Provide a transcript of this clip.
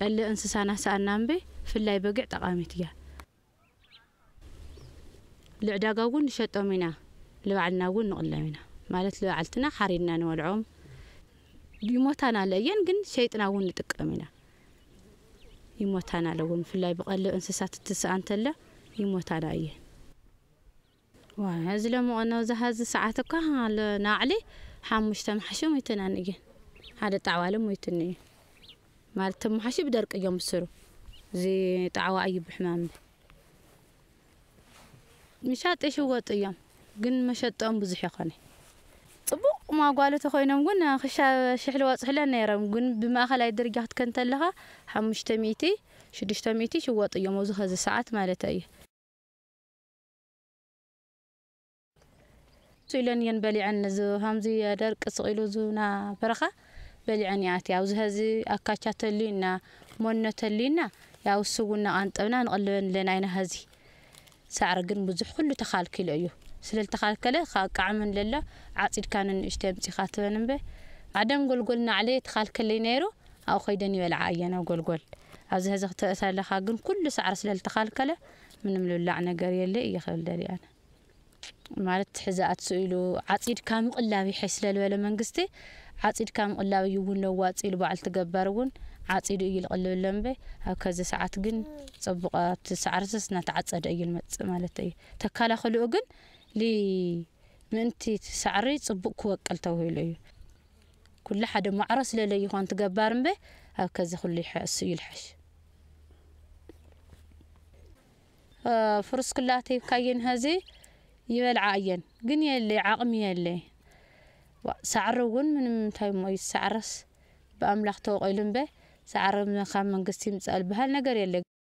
قال انسسانا سانام بي في اللي بقع تقامت يا العداقة ون شطو منا لو عنا ون نقل منا مالت لو عالتنا حريدنا نولعوم يموتانا لأيين قن شيطنا ون نتقى منا يموتانا لون في اللي بقال لو انسسات التسان تلا يموتانا ايين وهزلو مو انا زهز ساعتك هالنا علي حام مشتم حشو ميتنا نجي هذا تعوالو ميتنا نجي مالتهم حشي بدرق يوم سرو زي طعوا اي بحمام مشات ايش هو طيام قن مشطهم بزح يخاني طبق ما قالت خوينم قلنا خشا شحل واصح لنا يرم قن بما خلاي درجات كنت لها حمشت ميتي شدشت ميتي شو طيام وزه هذه ساعات مالتي إيه. سيلن ينبلي عن نزو همزي يا درق صقيلو زونا برخه بلعن ياتي أو زهزي أكاشات اللينا مونة اللينا ياو سوغونا أنطبنا نقلبن لنا هنا هزي سعر قرن بزح كله تخالك لأيو سل التخالك له خا كعمن للا عاصير كان نشتم تخاتبن به عدم قول قلنا عليه تخالك اللي نيرو أو خيدني ولا عينا قول قول أو زهزي اختصار لخا قرن كل سعر سل التخالك له من ملو اللعنة قرية اللي يخل أنا ማለት ሕዚ ኣትስኢሉ ዓፂድካ ምቕላብ ይሐይ ስለልበለ መንግስቲ ዓፂድካ ምቕላብ እዩ እውን ለዋፂ ኢሉ በዓል ትገበር እውን ዓፂዱ እዩ ዝቕልብ ኣሎ እምበ ኣብ ከዚ ሰዓት ግን ፅቡቃት ሳዕርሰስ እናተዓፀደ እዩ ዝመፅእ ማለት እዩ ተከላኸልኡ ግን ምእንቲ ሳዕሪ ፅቡቅ ክወቅል ተባሂሉ እዩ ኩሉ ሓደ ማዕሮ ስለለይኮን ትገባር እምበ ኣብ ከዚ ኩሉ እሱ እዩ ዝሓሽ ፍርስ ኩላተይብካየን ህዚ يبلع عين قني اللي عقمي اللي سعر ون من متاي ما يسعرس بأملاخ توقع لنبه سعر من خام من قسيم تسأل بهالنقر يلي